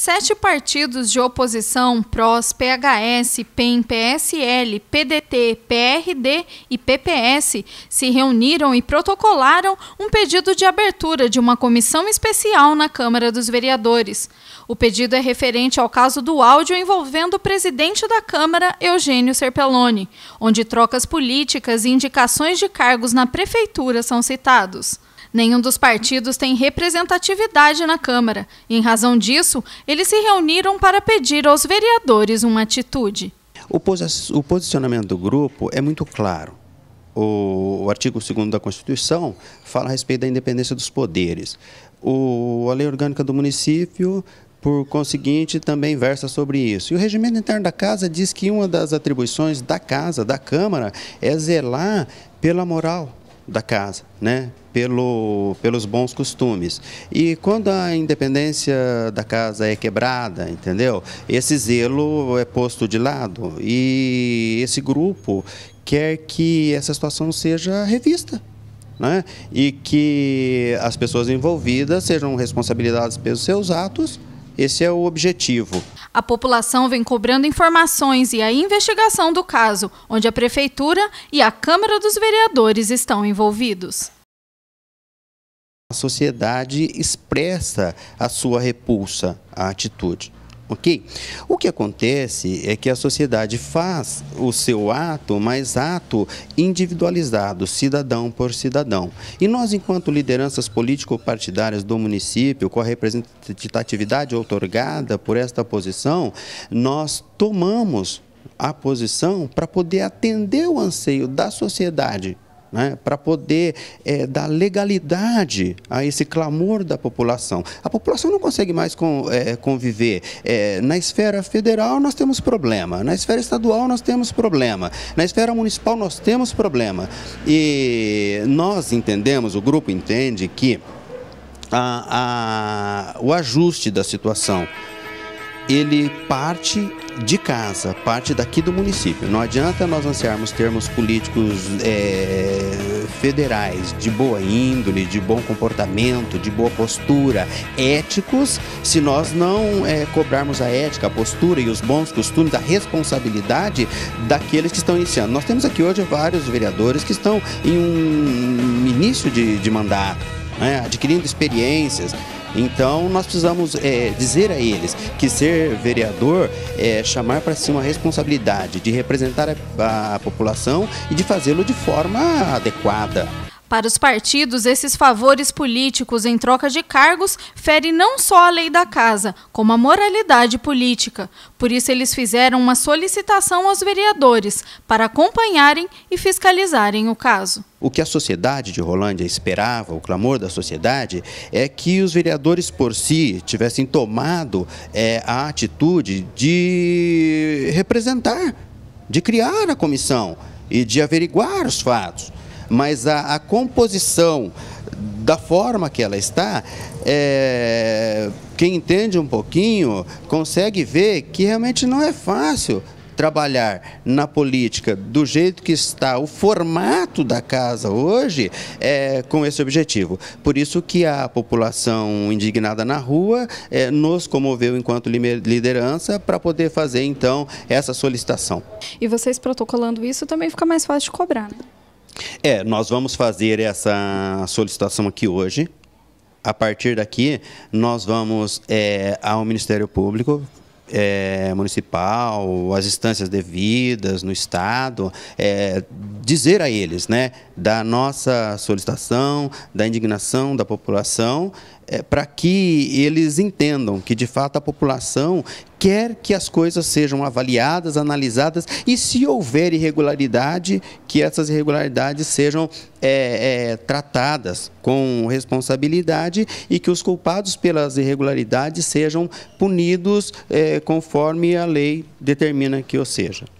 Sete partidos de oposição, PROS, PHS, PEN, PSL, PDT, PRD e PPS, se reuniram e protocolaram um pedido de abertura de uma comissão especial na Câmara dos Vereadores. O pedido é referente ao caso do áudio envolvendo o presidente da Câmara, Eugênio Serpelloni, onde trocas políticas e indicações de cargos na prefeitura são citados. Nenhum dos partidos tem representatividade na Câmara em razão disso, eles se reuniram para pedir aos vereadores uma atitude. O posicionamento do grupo é muito claro. O, artigo 2 da Constituição fala a respeito da independência dos poderes. O, a lei orgânica do município, por conseguinte, também versa sobre isso. E o regimento interno da casa diz que uma das atribuições da casa, da Câmara, é zelar pela moral, da casa, né? Pelo, pelos bons costumes. E quando a independência da casa é quebrada, entendeu? Esse zelo é posto de lado e esse grupo quer que essa situação seja revista. Né? E que as pessoas envolvidas sejam responsabilizadas pelos seus atos esse é o objetivo. A população vem cobrando informações e a investigação do caso, onde a Prefeitura e a Câmara dos Vereadores estão envolvidos. A sociedade expressa a sua repulsa à atitude. Ok? O que acontece é que a sociedade faz o seu ato, mas ato individualizado, cidadão por cidadão. E nós, enquanto lideranças político-partidárias do município, com a representatividade otorgada por esta posição, nós tomamos a posição para poder atender o anseio da sociedade né, para poder é, dar legalidade a esse clamor da população. A população não consegue mais com, é, conviver. É, na esfera federal nós temos problema, na esfera estadual nós temos problema, na esfera municipal nós temos problema. E nós entendemos, o grupo entende que a, a, o ajuste da situação ele parte de casa, parte daqui do município. Não adianta nós ansiarmos termos políticos é, federais de boa índole, de bom comportamento, de boa postura, éticos, se nós não é, cobrarmos a ética, a postura e os bons costumes, a responsabilidade daqueles que estão iniciando. Nós temos aqui hoje vários vereadores que estão em um início de, de mandato, né, adquirindo experiências. Então nós precisamos é, dizer a eles que ser vereador é chamar para si uma responsabilidade de representar a, a população e de fazê-lo de forma adequada. Para os partidos, esses favores políticos em troca de cargos ferem não só a lei da casa, como a moralidade política. Por isso, eles fizeram uma solicitação aos vereadores para acompanharem e fiscalizarem o caso. O que a sociedade de Rolândia esperava, o clamor da sociedade, é que os vereadores por si tivessem tomado é, a atitude de representar, de criar a comissão e de averiguar os fatos. Mas a, a composição, da forma que ela está, é, quem entende um pouquinho consegue ver que realmente não é fácil trabalhar na política do jeito que está o formato da casa hoje é com esse objetivo. Por isso que a população indignada na rua é, nos comoveu enquanto liderança para poder fazer então essa solicitação. E vocês protocolando isso também fica mais fácil de cobrar, né? É, nós vamos fazer essa solicitação aqui hoje. A partir daqui, nós vamos é, ao Ministério Público é, municipal, as instâncias devidas no Estado, é, dizer a eles né, da nossa solicitação, da indignação da população, é, para que eles entendam que, de fato, a população quer que as coisas sejam avaliadas, analisadas e, se houver irregularidade, que essas irregularidades sejam é, é, tratadas com responsabilidade e que os culpados pelas irregularidades sejam punidos é, conforme a lei determina que o seja.